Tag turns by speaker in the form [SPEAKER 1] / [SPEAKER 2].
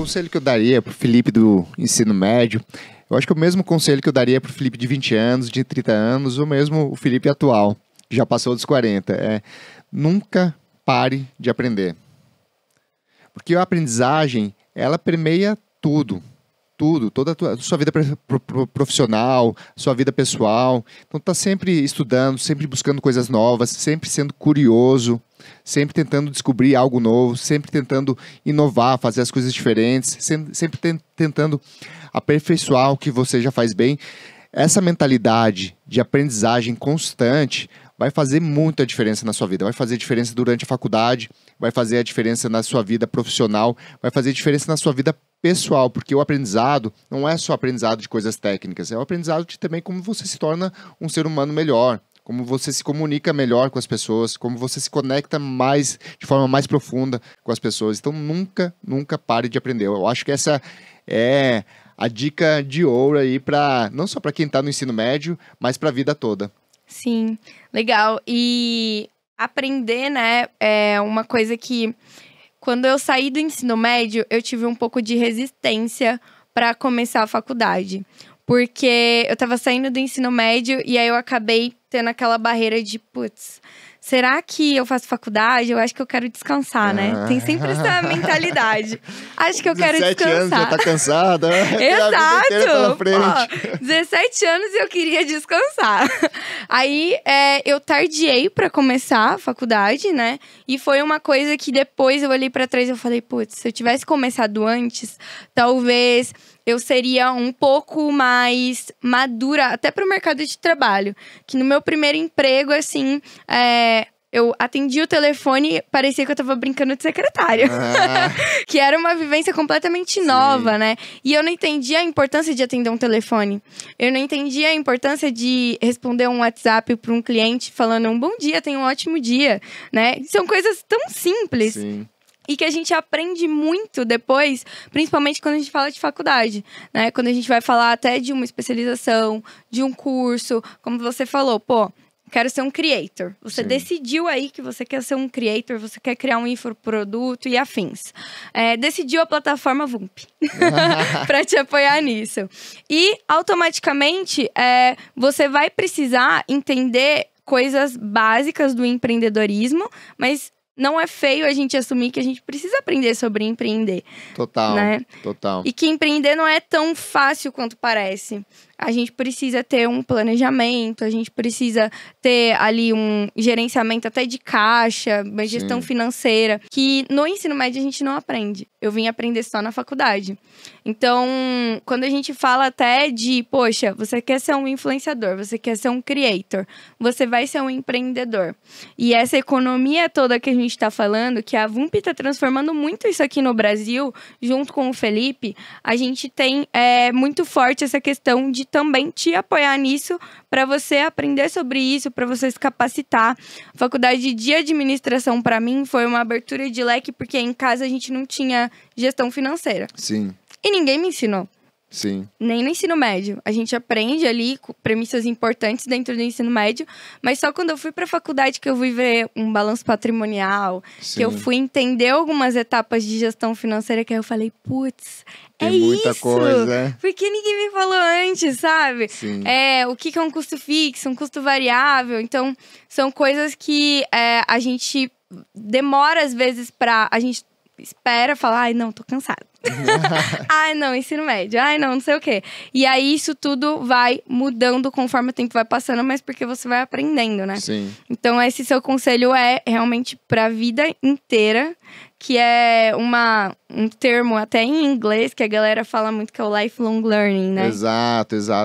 [SPEAKER 1] conselho que eu daria pro Felipe do ensino médio, eu acho que é o mesmo conselho que eu daria pro Felipe de 20 anos, de 30 anos, ou mesmo o Felipe atual, que já passou dos 40, é nunca pare de aprender. Porque a aprendizagem, ela permeia tudo tudo, toda a tua, sua vida profissional, sua vida pessoal. Então tá sempre estudando, sempre buscando coisas novas, sempre sendo curioso, sempre tentando descobrir algo novo, sempre tentando inovar, fazer as coisas diferentes, sempre tentando aperfeiçoar o que você já faz bem. Essa mentalidade de aprendizagem constante vai fazer muita diferença na sua vida. Vai fazer diferença durante a faculdade, vai fazer a diferença na sua vida profissional, vai fazer diferença na sua vida pessoal, porque o aprendizado não é só aprendizado de coisas técnicas, é o aprendizado de também como você se torna um ser humano melhor, como você se comunica melhor com as pessoas, como você se conecta mais, de forma mais profunda com as pessoas. Então nunca, nunca pare de aprender. Eu acho que essa é a dica de ouro aí para não só para quem está no ensino médio, mas para a vida toda.
[SPEAKER 2] Sim, legal. E aprender, né, é uma coisa que quando eu saí do ensino médio, eu tive um pouco de resistência para começar a faculdade, porque eu estava saindo do ensino médio e aí eu acabei tendo aquela barreira de putz, será que eu faço faculdade? Eu acho que eu quero descansar, né? Ah. Tem sempre essa mentalidade. Acho que eu quero descansar. Anos, já tá
[SPEAKER 1] cansada. Né? Exato. Pô,
[SPEAKER 2] 17 anos e eu queria descansar. Aí é, eu tardiei para começar a faculdade, né? E foi uma coisa que depois eu olhei para trás e eu falei, putz, se eu tivesse começado antes, talvez eu seria um pouco mais madura, até para o mercado de trabalho. Que no meu primeiro emprego, assim, é, eu atendi o telefone e parecia que eu tava brincando de secretária. Ah. que era uma vivência completamente nova, Sim. né? E eu não entendia a importância de atender um telefone. Eu não entendia a importância de responder um WhatsApp para um cliente falando um bom dia, tenha um ótimo dia, né? São coisas tão simples. Sim e que a gente aprende muito depois, principalmente quando a gente fala de faculdade, né? Quando a gente vai falar até de uma especialização, de um curso, como você falou, pô, quero ser um creator. Você Sim. decidiu aí que você quer ser um creator, você quer criar um infoproduto e afins. É, decidiu a plataforma VUMP para te apoiar nisso. E automaticamente é, você vai precisar entender coisas básicas do empreendedorismo, mas não é feio a gente assumir que a gente precisa aprender sobre empreender.
[SPEAKER 1] Total. Né? Total. E que
[SPEAKER 2] empreender não é tão fácil quanto parece a gente precisa ter um planejamento, a gente precisa ter ali um gerenciamento até de caixa, uma gestão Sim. financeira, que no ensino médio a gente não aprende. Eu vim aprender só na faculdade. Então, quando a gente fala até de, poxa, você quer ser um influenciador, você quer ser um creator, você vai ser um empreendedor. E essa economia toda que a gente está falando, que a VUMP está transformando muito isso aqui no Brasil, junto com o Felipe, a gente tem é, muito forte essa questão de também te apoiar nisso, para você aprender sobre isso, para você se capacitar. faculdade de administração, para mim, foi uma abertura de leque, porque em casa a gente não tinha gestão financeira. Sim. E ninguém me ensinou. Sim. Nem no ensino médio. A gente aprende ali premissas importantes dentro do ensino médio, mas só quando eu fui para a faculdade que eu fui ver um balanço patrimonial, Sim. que eu fui entender algumas etapas de gestão financeira que aí eu falei, putz, é muita isso. Coisa. É. Porque ninguém me falou antes, sabe? Sim. É, o que é um custo fixo, um custo variável. Então, são coisas que é, a gente demora às vezes para a gente espera falar, ai, não, tô cansado ai, não, ensino médio. Ai, não, não sei o quê. E aí isso tudo vai mudando conforme o tempo vai passando, mas porque você vai aprendendo, né? Sim. Então esse seu conselho é realmente para a vida inteira, que é uma um termo até em inglês que a galera fala muito que é o lifelong learning, né?
[SPEAKER 1] Exato, exato.